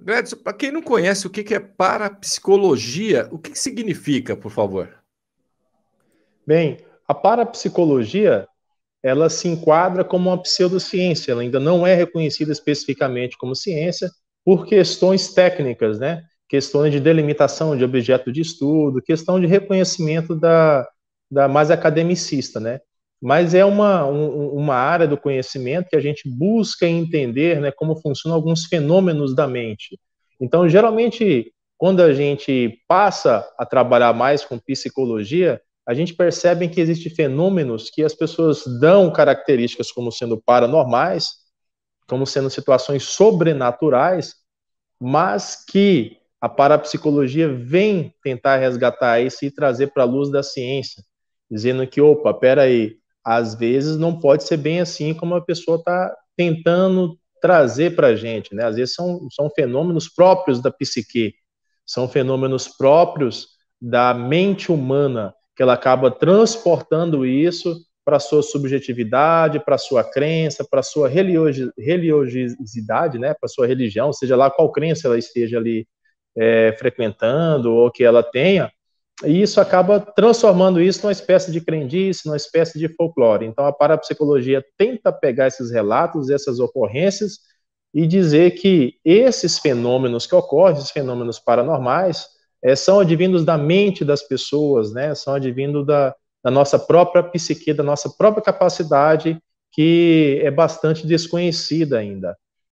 Gladson, para quem não conhece o que, é parapsicologia, o que, que significa, por favor? Bem, a parapsicologia ela se enquadra como uma pseudociência, ela ainda não é reconhecida especificamente como ciência por questões técnicas, né? Questões de delimitação de objeto de estudo, questão de reconhecimento da, da mais academicista, né? mas é uma, um, uma área do conhecimento que a gente busca entender né, como funcionam alguns fenômenos da mente. Então, geralmente, quando a gente passa a trabalhar mais com psicologia, a gente percebe que existem fenômenos que as pessoas dão características como sendo paranormais, como sendo situações sobrenaturais, mas que a parapsicologia vem tentar resgatar isso e trazer para a luz da ciência, dizendo que, opa, peraí, às vezes não pode ser bem assim como a pessoa está tentando trazer para a gente, né? Às vezes são, são fenômenos próprios da psique, são fenômenos próprios da mente humana, que ela acaba transportando isso para sua subjetividade, para sua crença, para sua religiosidade, né? Para sua religião, seja lá qual crença ela esteja ali é, frequentando ou que ela tenha, e isso acaba transformando isso numa espécie de crendice, numa espécie de folclore. Então, a parapsicologia tenta pegar esses relatos, essas ocorrências, e dizer que esses fenômenos que ocorrem, esses fenômenos paranormais, é, são advindos da mente das pessoas, né? são advindos da, da nossa própria psique, da nossa própria capacidade, que é bastante desconhecida ainda.